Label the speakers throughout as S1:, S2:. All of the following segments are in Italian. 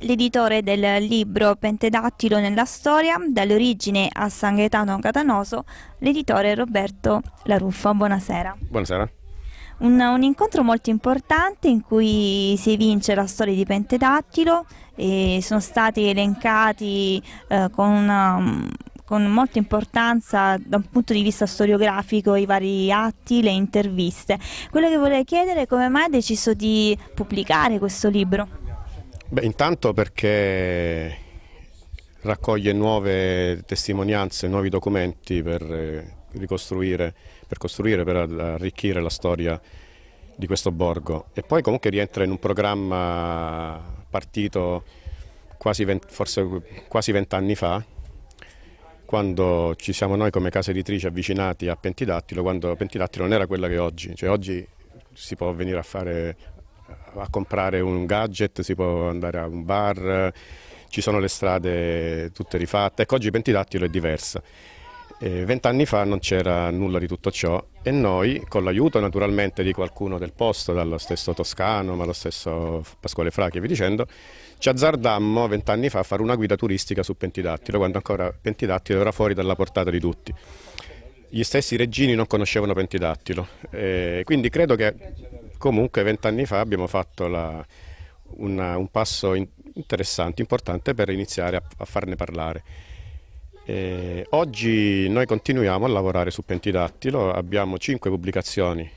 S1: l'editore del libro Pentedattilo nella storia, dall'origine a San Gaetano Catanoso, l'editore Roberto Laruffa. Buonasera. Buonasera. Un, un, incontro molto importante in cui si evince la storia di Pentedattilo e sono stati elencati eh, con, una, con molta importanza da un punto di vista storiografico i vari atti, le interviste. Quello che vorrei chiedere è come mai hai deciso di pubblicare questo libro?
S2: Beh, intanto perché raccoglie nuove testimonianze, nuovi documenti per eh, ricostruire, per costruire, per arricchire la storia di questo borgo e poi comunque rientra in un programma partito quasi 20, forse quasi vent'anni fa quando ci siamo noi come casa editrice avvicinati a Pentidattilo, quando Pentidattilo non era quella che è oggi, cioè oggi si può venire a fare a comprare un gadget, si può andare a un bar, ci sono le strade tutte rifatte. Ecco, oggi Pentidattilo è diversa. Vent'anni fa non c'era nulla di tutto ciò e noi, con l'aiuto naturalmente di qualcuno del posto, dallo stesso Toscano, ma lo stesso Pasquale Fracchi e vi dicendo, ci azzardammo vent'anni fa a fare una guida turistica su Pentidattilo, quando ancora Pentidattilo era fuori dalla portata di tutti gli stessi reggini non conoscevano Pentidattilo, eh, quindi credo che Comunque vent'anni fa abbiamo fatto la, una, un passo in, interessante, importante per iniziare a, a farne parlare. E oggi noi continuiamo a lavorare su Pentidattilo, abbiamo cinque pubblicazioni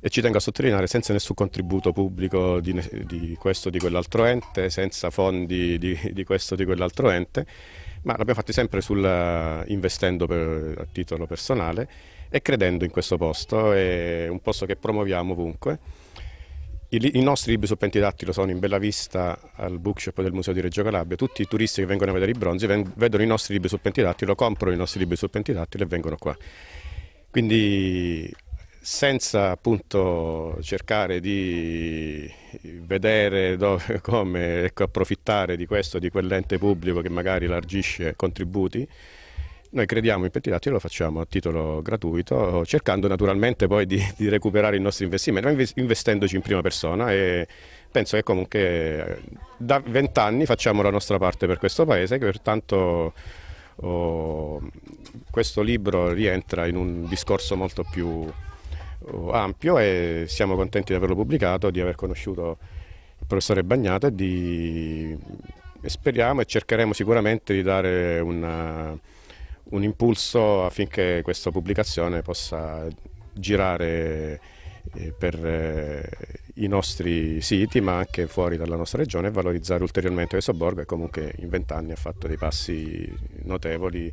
S2: e ci tengo a sottolineare senza nessun contributo pubblico di, di questo o di quell'altro ente, senza fondi di, di questo o di quell'altro ente, ma l'abbiamo fatto sempre sul, investendo per, a titolo personale e credendo in questo posto, è un posto che promuoviamo ovunque. I, nostri libri su Pentidattilo sono in bella vista al bookshop del Museo di Reggio Calabria. Tutti i turisti che vengono a vedere i bronzi vedono i nostri libri su Pentidattilo, comprano i nostri libri su Pentidattilo e vengono qua. Quindi senza appunto cercare di vedere dove, come ecco, approfittare di questo di quell'ente pubblico che magari largisce contributi, noi crediamo in pettinati e lo facciamo a titolo gratuito, cercando naturalmente poi di, di recuperare il nostro investimento, ma investendoci in prima persona e penso che comunque eh, da vent'anni facciamo la nostra parte per questo paese, che pertanto oh, questo libro rientra in un discorso molto più oh, ampio e siamo contenti di averlo pubblicato, di aver conosciuto il professore Bagnato e di... speriamo e cercheremo sicuramente di dare una un impulso affinché questa pubblicazione possa girare eh, per eh, i nostri siti ma anche fuori dalla nostra regione e valorizzare ulteriormente questo borgo che comunque in vent'anni ha fatto dei passi notevoli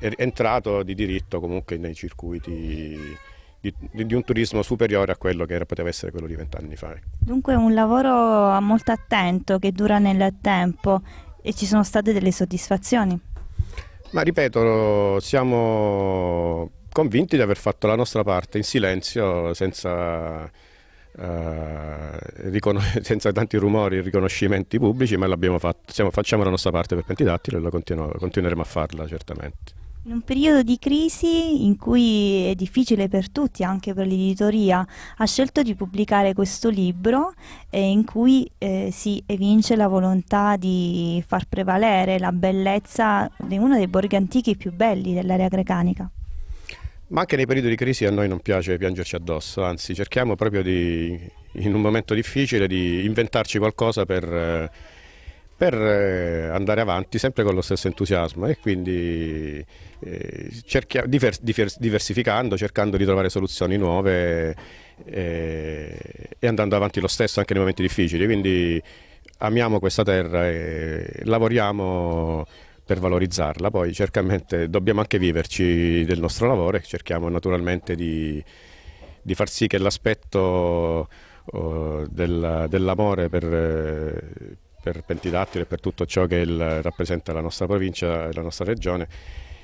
S2: è entrato di diritto comunque nei circuiti di, di, un turismo superiore a quello che era, poteva essere quello di vent'anni fa. Ecco.
S1: Dunque è un lavoro molto attento che dura nel tempo e ci sono state delle soddisfazioni?
S2: Ma ripeto, siamo convinti di aver fatto la nostra parte in silenzio, senza, eh, senza tanti rumori e riconoscimenti pubblici, ma fatto, siamo, facciamo la nostra parte per Pentidattilo e continueremo a farla certamente.
S1: In un periodo di crisi in cui è difficile per tutti, anche per l'editoria, ha scelto di pubblicare questo libro eh, in cui eh, si evince la volontà di far prevalere la bellezza di uno dei borghi antichi più belli dell'area grecanica.
S2: Ma anche nei periodi di crisi a noi non piace piangerci addosso, anzi cerchiamo proprio di, in un momento difficile di inventarci qualcosa per... Eh, per eh, andare avanti sempre con lo stesso entusiasmo e quindi eh, cerchia, diversificando, cercando di trovare soluzioni nuove e, eh, e andando avanti lo stesso anche nei momenti difficili. Quindi amiamo questa terra e lavoriamo per valorizzarla, poi certamente dobbiamo anche viverci del nostro lavoro e cerchiamo naturalmente di, di far sì che l'aspetto oh, dell'amore per, per Pentidattile e per tutto ciò che il, rappresenta la nostra provincia e la nostra regione.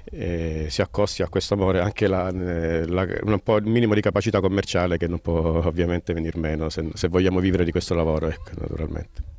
S2: Eh, si accosti a questo amore anche la, eh, la, un po' il minimo di capacità commerciale che non può ovviamente venire meno se, se vogliamo vivere di questo lavoro, ecco, naturalmente.